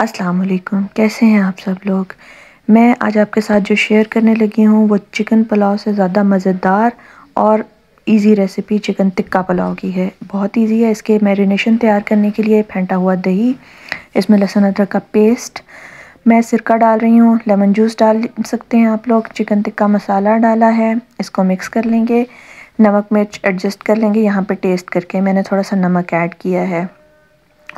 अस्सलाम वालेकुम कैसे हैं आप सब लोग मैं आज आपके साथ जो शेयर करने लगी हूँ वो चिकन पुलाव से ज़्यादा मज़ेदार और easy recipe chicken tikka pulao की है बहुत इजी है इसके मैरिनेशन तैयार करने के लिए फेंटा हुआ दही इसमें लहसुन अदरक का पेस्ट मैं सिरका डाल रही हूँ लेमन जूस डाल सकते हैं आप लोग चिकन टिक्का मसाला डाला है इसको मिक्स कर लेंगे नमक मिर्च एडजस्ट कर लेंगे यहाँ पे टेस्ट करके मैंने थोड़ा सा नमक ऐड किया है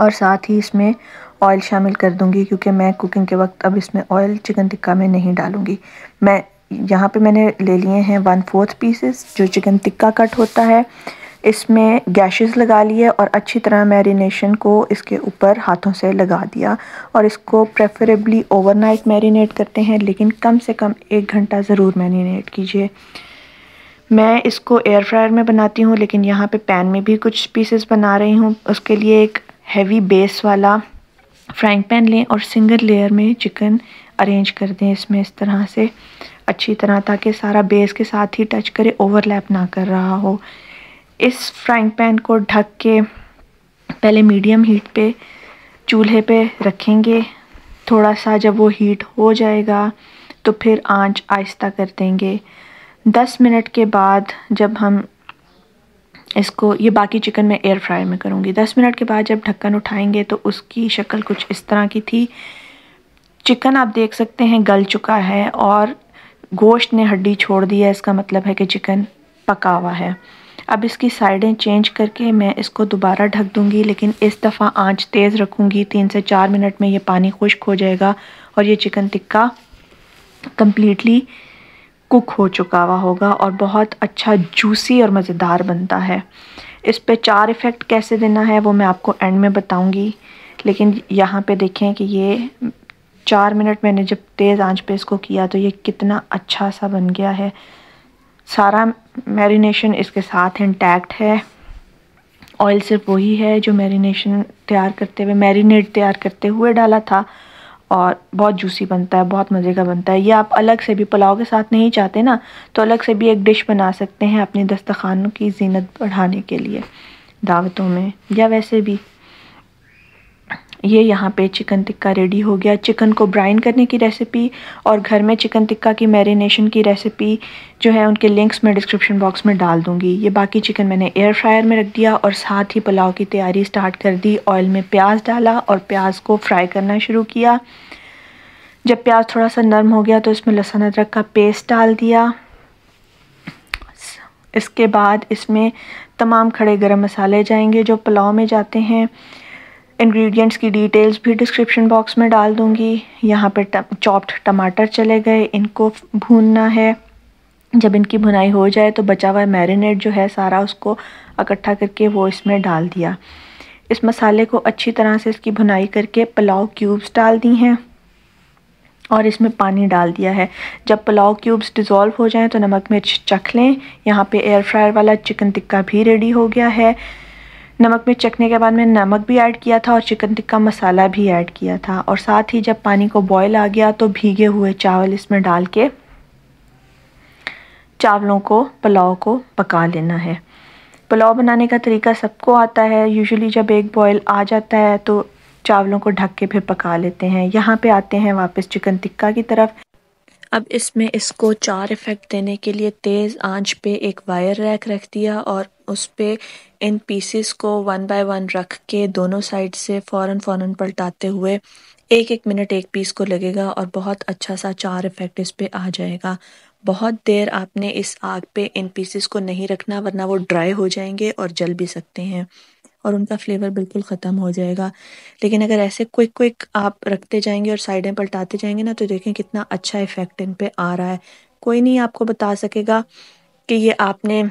और साथ ही इसमें ऑयल शामिल कर दूंगी क्योंकि मैं कुकिंग के वक्त अब इसमें ऑयल चिकन टिक्का में नहीं डालूंगी मैं यहाँ पे मैंने ले लिए हैं वन फोर्थ पीसेस जो चिकन टिक्का कट होता है इसमें गैशेस लगा लिए और अच्छी तरह मैरिनेशन को इसके ऊपर हाथों से लगा दिया और इसको प्रेफरेबली ओवरनाइट मैरिनेट करते हैं लेकिन कम से कम एक घंटा ज़रूर मैरिनेट कीजिए मैं इसको एयर फ्रायर में बनाती हूँ लेकिन यहाँ पे पैन में भी कुछ पीसेस बना रही हूँ उसके लिए एक हैवी बेस वाला फ्राइंग पैन लें और सिंगल लेयर में चिकन अरेंज कर दें इसमें इस तरह से अच्छी तरह ताकि सारा बेस के साथ ही टच करे ओवरलैप ना कर रहा हो इस फ्राइंग पैन को ढक के पहले मीडियम हीट पे चूल्हे पे रखेंगे थोड़ा सा जब वो हीट हो जाएगा तो फिर आंच आहिस्ता कर देंगे 10 मिनट के बाद जब हम इसको ये बाकी चिकन मैं एयर फ्रायर में करूँगी दस मिनट के बाद जब ढक्कन उठाएंगे तो उसकी शक्ल कुछ इस तरह की थी चिकन आप देख सकते हैं गल चुका है और गोश्त ने हड्डी छोड़ दी है इसका मतलब है कि चिकन पका हुआ है अब इसकी साइडें चेंज करके मैं इसको दोबारा ढक दूंगी लेकिन इस दफ़ा आंच तेज़ रखूंगी तीन से चार मिनट में ये पानी खुश्क हो जाएगा और ये चिकन टिक्का कम्प्लीटली कुक हो चुका हुआ होगा और बहुत अच्छा जूसी और मज़ेदार बनता है इस पे चार इफ़ेक्ट कैसे देना है वो मैं आपको एंड में बताऊंगी लेकिन यहाँ पे देखें कि ये चार मिनट मैंने जब तेज़ आंच पे इसको किया तो ये कितना अच्छा सा बन गया है सारा मैरिनेशन इसके साथ इंटैक्ट है ऑयल सिर्फ वही है जो मैरिनेशन तैयार करते हुए मैरिनेट तैयार करते हुए डाला था और बहुत जूसी बनता है बहुत मज़े का बनता है ये आप अलग से भी पुलाव के साथ नहीं चाहते ना तो अलग से भी एक डिश बना सकते हैं अपने दस्तखानों की जीनत बढ़ाने के लिए दावतों में या वैसे भी ये यहाँ पे चिकन टिक्का रेडी हो गया चिकन को ब्राइन करने की रेसिपी और घर में चिकन टिक्का की मैरिनेशन की रेसिपी जो है उनके लिंक्स मैं डिस्क्रिप्शन बॉक्स में डाल दूँगी ये बाकी चिकन मैंने एयर फ्रायर में रख दिया और साथ ही पुलाव की तैयारी स्टार्ट कर दी ऑयल में प्याज डाला और प्याज को फ्राई करना शुरू किया जब प्याज थोड़ा सा नरम हो गया तो इसमें लहसुन अदरक का पेस्ट डाल दिया इसके बाद इसमें तमाम खड़े गर्म मसाले जाएंगे जो पुलाव में जाते हैं इंग्रेडिएंट्स की डिटेल्स भी डिस्क्रिप्शन बॉक्स में डाल दूंगी यहाँ पर चॉप्ड टमाटर चले गए इनको भूनना है जब इनकी भुनाई हो जाए तो बचा हुआ मैरिनेट जो है सारा उसको इकट्ठा करके वो इसमें डाल दिया इस मसाले को अच्छी तरह से इसकी भुनाई करके पुलाव क्यूब्स डाल दी हैं और इसमें पानी डाल दिया है जब पुलाव क्यूब्स डिज़ोल्व हो जाएं तो नमक मिर्च चख लें यहाँ पे एयर फ्रायर वाला चिकन टिक्का भी रेडी हो गया है नमक में चखने के बाद मैंने नमक भी ऐड किया था और चिकन टिक्का मसाला भी ऐड किया था और साथ ही जब पानी को बॉयल आ गया तो भीगे हुए चावल इसमें डाल के चावलों को पुलाव को पका लेना है पुलाव बनाने का तरीका सबको आता है यूजुअली जब एक बॉयल आ जाता है तो चावलों को ढक के फिर पका लेते हैं यहाँ पे आते हैं वापस चिकन टिक्का की तरफ अब इसमें इसको चार इफ़ेक्ट देने के लिए तेज़ आंच पे एक वायर रैक रख दिया और उस पे इन पीसेस को वन बाय वन रख के दोनों साइड से फौरन फौरन पलटाते हुए एक एक मिनट एक पीस को लगेगा और बहुत अच्छा सा चार इफ़ेक्ट इस पे आ जाएगा बहुत देर आपने इस आग पे इन पीसेस को नहीं रखना वरना वो ड्राई हो जाएंगे और जल भी सकते हैं और उनका फ्लेवर बिल्कुल ख़त्म हो जाएगा लेकिन अगर ऐसे क्विक क्विक आप रखते जाएंगे और साइडें पलटाते जाएंगे ना तो देखें कितना अच्छा इफ़ेक्ट इन पर आ रहा है कोई नहीं आपको बता सकेगा कि ये आपने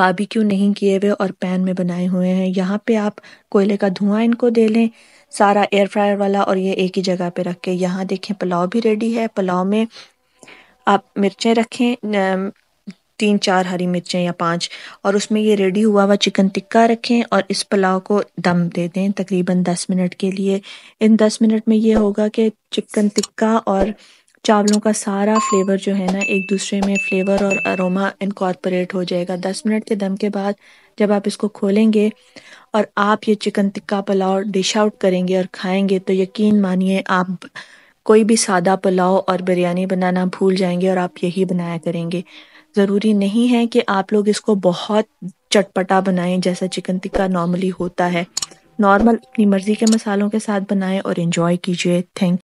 बाबी क्यों नहीं किए हुए और पैन में बनाए हुए हैं यहाँ पे आप कोयले का धुआं इनको दे लें सारा एयर फ्रायर वाला और ये एक ही जगह पे रख के यहाँ देखें पुलाव भी रेडी है पुलाव में आप मिर्चें रखें तीन चार हरी मिर्चें या पांच और उसमें ये रेडी हुआ हुआ चिकन टिक्का रखें और इस पुलाव को दम दे दें तकरीबन दस मिनट के लिए इन दस मिनट में ये होगा कि चिकन टिक्का और चावलों का सारा फ्लेवर जो है ना एक दूसरे में फ्लेवर और अरोमा इनकॉर्पोरेट हो जाएगा दस मिनट के दम के बाद जब आप इसको खोलेंगे और आप ये chicken tikka pulao dish out करेंगे और खाएंगे तो यकीन मानिए आप कोई भी सादा पुलाव और बिरयानी बनाना भूल जाएंगे और आप यही बनाया करेंगे ज़रूरी नहीं है कि आप लोग इसको बहुत चटपटा बनाएं जैसा चिकन टिक्का नॉर्मली होता है नॉर्मल अपनी मर्ज़ी के मसालों के साथ बनाएं और इन्जॉय कीजिए थैंक